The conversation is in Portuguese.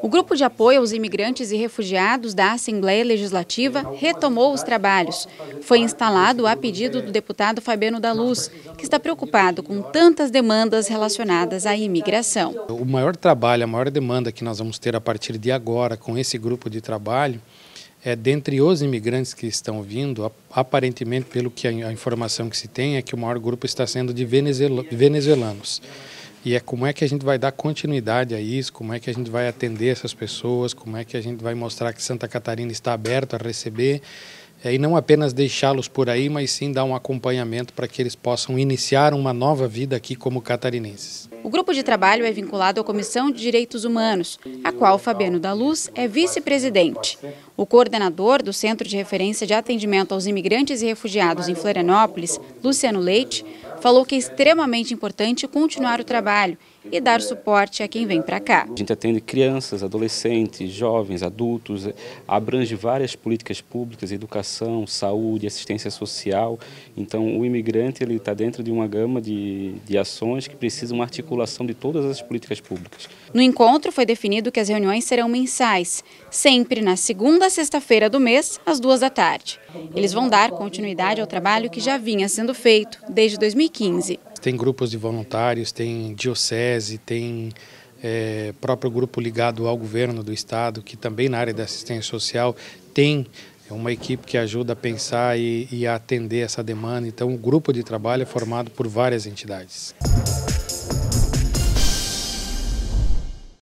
O Grupo de Apoio aos Imigrantes e Refugiados da Assembleia Legislativa retomou os trabalhos. Foi instalado a pedido do deputado Fabiano da Luz, que está preocupado com tantas demandas relacionadas à imigração. O maior trabalho, a maior demanda que nós vamos ter a partir de agora com esse grupo de trabalho é dentre os imigrantes que estão vindo, aparentemente, pelo que a informação que se tem, é que o maior grupo está sendo de venezuelanos. E é como é que a gente vai dar continuidade a isso, como é que a gente vai atender essas pessoas, como é que a gente vai mostrar que Santa Catarina está aberta a receber é, e não apenas deixá-los por aí, mas sim dar um acompanhamento para que eles possam iniciar uma nova vida aqui como catarinenses. O grupo de trabalho é vinculado à Comissão de Direitos Humanos, a qual Fabiano da Luz é vice-presidente. O coordenador do Centro de Referência de Atendimento aos Imigrantes e Refugiados em Florianópolis, Luciano Leite, falou que é extremamente importante continuar o trabalho e dar suporte a quem vem para cá. A gente atende crianças, adolescentes, jovens, adultos, eh, abrange várias políticas públicas, educação, saúde, assistência social. Então o imigrante ele está dentro de uma gama de, de ações que precisa uma articulação de todas as políticas públicas. No encontro foi definido que as reuniões serão mensais, sempre na segunda sexta-feira do mês, às duas da tarde. Eles vão dar continuidade ao trabalho que já vinha sendo feito desde 2015. 2015. Tem grupos de voluntários, tem diocese, tem é, próprio grupo ligado ao governo do estado, que também na área da assistência social tem é uma equipe que ajuda a pensar e, e a atender essa demanda. Então, o grupo de trabalho é formado por várias entidades.